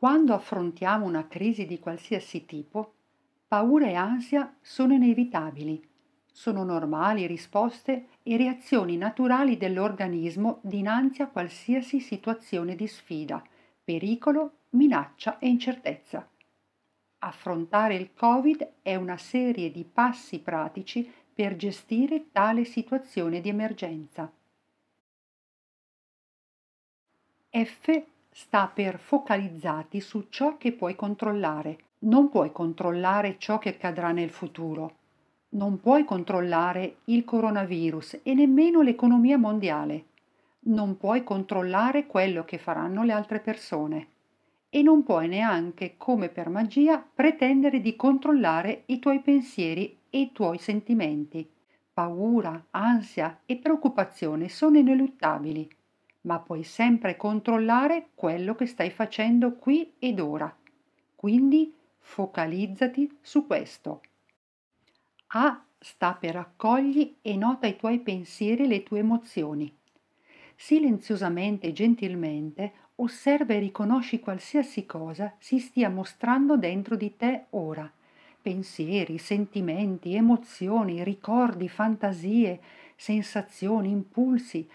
Quando affrontiamo una crisi di qualsiasi tipo, paura e ansia sono inevitabili, sono normali risposte e reazioni naturali dell'organismo dinanzi a qualsiasi situazione di sfida, pericolo, minaccia e incertezza. Affrontare il Covid è una serie di passi pratici per gestire tale situazione di emergenza. F sta per focalizzati su ciò che puoi controllare. Non puoi controllare ciò che accadrà nel futuro. Non puoi controllare il coronavirus e nemmeno l'economia mondiale. Non puoi controllare quello che faranno le altre persone. E non puoi neanche, come per magia, pretendere di controllare i tuoi pensieri e i tuoi sentimenti. Paura, ansia e preoccupazione sono ineluttabili ma puoi sempre controllare quello che stai facendo qui ed ora. Quindi focalizzati su questo. A sta per accogli e nota i tuoi pensieri e le tue emozioni. Silenziosamente e gentilmente osserva e riconosci qualsiasi cosa si stia mostrando dentro di te ora. Pensieri, sentimenti, emozioni, ricordi, fantasie, sensazioni, impulsi,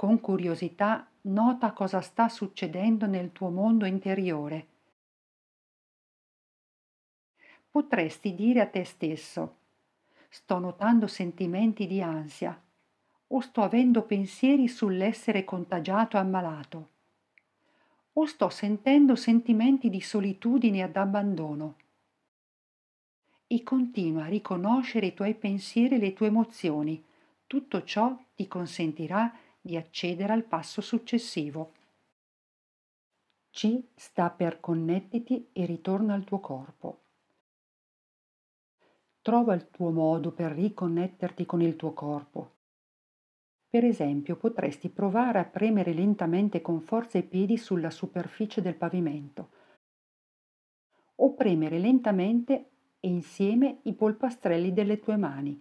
con curiosità nota cosa sta succedendo nel tuo mondo interiore. Potresti dire a te stesso, sto notando sentimenti di ansia o sto avendo pensieri sull'essere contagiato o ammalato o sto sentendo sentimenti di solitudine ed abbandono. E continua a riconoscere i tuoi pensieri e le tue emozioni. Tutto ciò ti consentirà di di accedere al passo successivo. C sta per connettiti e ritorna al tuo corpo. Trova il tuo modo per riconnetterti con il tuo corpo. Per esempio, potresti provare a premere lentamente con forza i piedi sulla superficie del pavimento o premere lentamente e insieme i polpastrelli delle tue mani,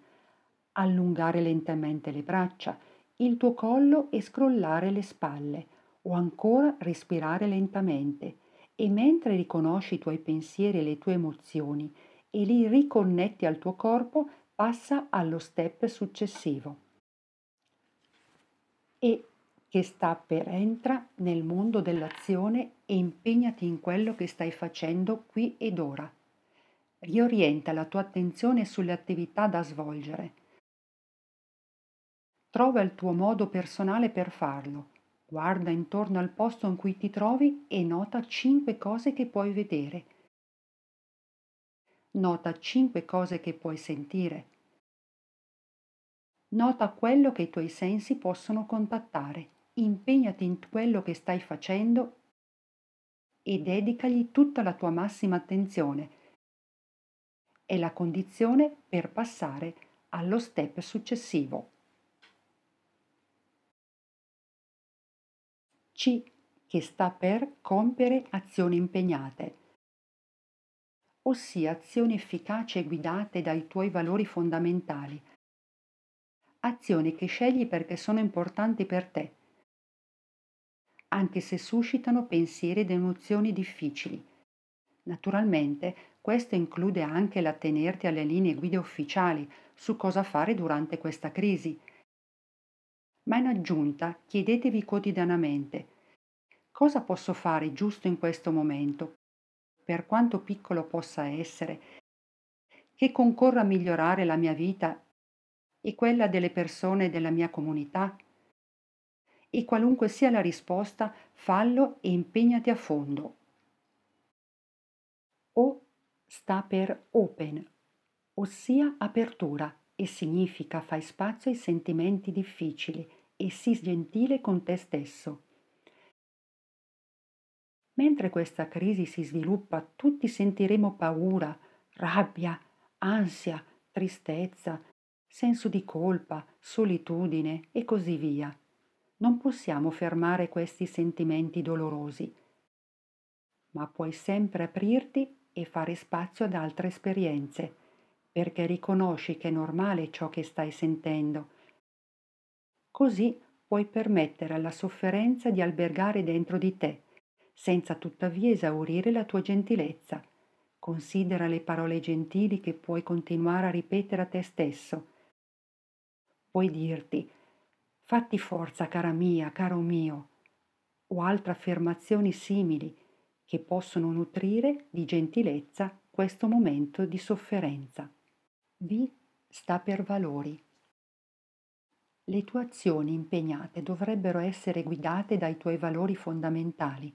allungare lentamente le braccia il tuo collo e scrollare le spalle, o ancora respirare lentamente, e mentre riconosci i tuoi pensieri e le tue emozioni e li riconnetti al tuo corpo, passa allo step successivo. E che sta per entra nel mondo dell'azione e impegnati in quello che stai facendo qui ed ora. Riorienta la tua attenzione sulle attività da svolgere Trova il tuo modo personale per farlo. Guarda intorno al posto in cui ti trovi e nota 5 cose che puoi vedere. Nota 5 cose che puoi sentire. Nota quello che i tuoi sensi possono contattare. Impegnati in quello che stai facendo e dedicagli tutta la tua massima attenzione. È la condizione per passare allo step successivo. C che sta per compiere azioni impegnate, ossia azioni efficaci e guidate dai tuoi valori fondamentali, azioni che scegli perché sono importanti per te, anche se suscitano pensieri ed emozioni difficili. Naturalmente questo include anche l'attenerti alle linee guide ufficiali su cosa fare durante questa crisi, ma in aggiunta chiedetevi quotidianamente cosa posso fare giusto in questo momento, per quanto piccolo possa essere, che concorra a migliorare la mia vita e quella delle persone della mia comunità? E qualunque sia la risposta, fallo e impegnati a fondo. O sta per open, ossia apertura, e significa fai spazio ai sentimenti difficili, e sii gentile con te stesso. Mentre questa crisi si sviluppa, tutti sentiremo paura, rabbia, ansia, tristezza, senso di colpa, solitudine e così via. Non possiamo fermare questi sentimenti dolorosi, ma puoi sempre aprirti e fare spazio ad altre esperienze, perché riconosci che è normale ciò che stai sentendo Così puoi permettere alla sofferenza di albergare dentro di te, senza tuttavia esaurire la tua gentilezza. Considera le parole gentili che puoi continuare a ripetere a te stesso. Puoi dirti, fatti forza cara mia, caro mio, o altre affermazioni simili che possono nutrire di gentilezza questo momento di sofferenza. V sta per valori. Le tue azioni impegnate dovrebbero essere guidate dai tuoi valori fondamentali.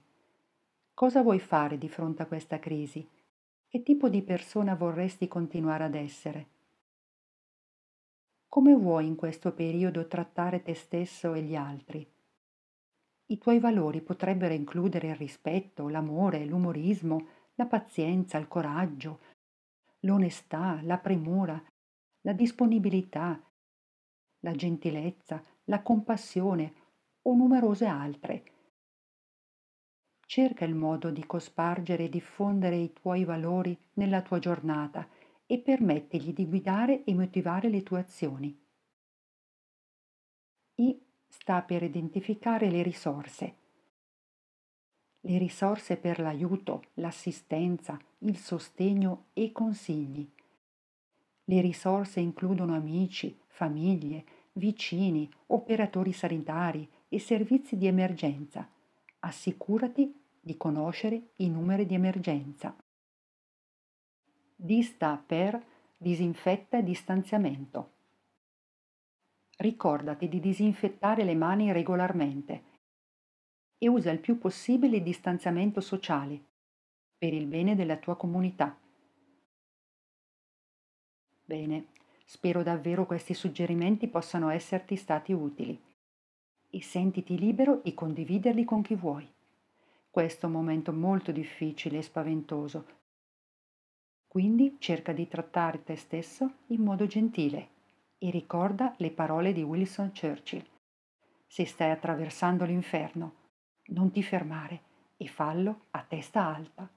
Cosa vuoi fare di fronte a questa crisi? Che tipo di persona vorresti continuare ad essere? Come vuoi in questo periodo trattare te stesso e gli altri? I tuoi valori potrebbero includere il rispetto, l'amore, l'umorismo, la pazienza, il coraggio, l'onestà, la premura, la disponibilità, la gentilezza, la compassione o numerose altre. Cerca il modo di cospargere e diffondere i tuoi valori nella tua giornata e permettegli di guidare e motivare le tue azioni. I sta per identificare le risorse. Le risorse per l'aiuto, l'assistenza, il sostegno e i consigli. Le risorse includono amici, famiglie, vicini, operatori sanitari e servizi di emergenza. Assicurati di conoscere i numeri di emergenza. Dista per disinfetta e distanziamento. Ricordati di disinfettare le mani regolarmente e usa il più possibile il distanziamento sociale per il bene della tua comunità. Bene, Spero davvero questi suggerimenti possano esserti stati utili. E sentiti libero di condividerli con chi vuoi. Questo è un momento molto difficile e spaventoso. Quindi cerca di trattare te stesso in modo gentile e ricorda le parole di Wilson Churchill. Se stai attraversando l'inferno, non ti fermare e fallo a testa alta.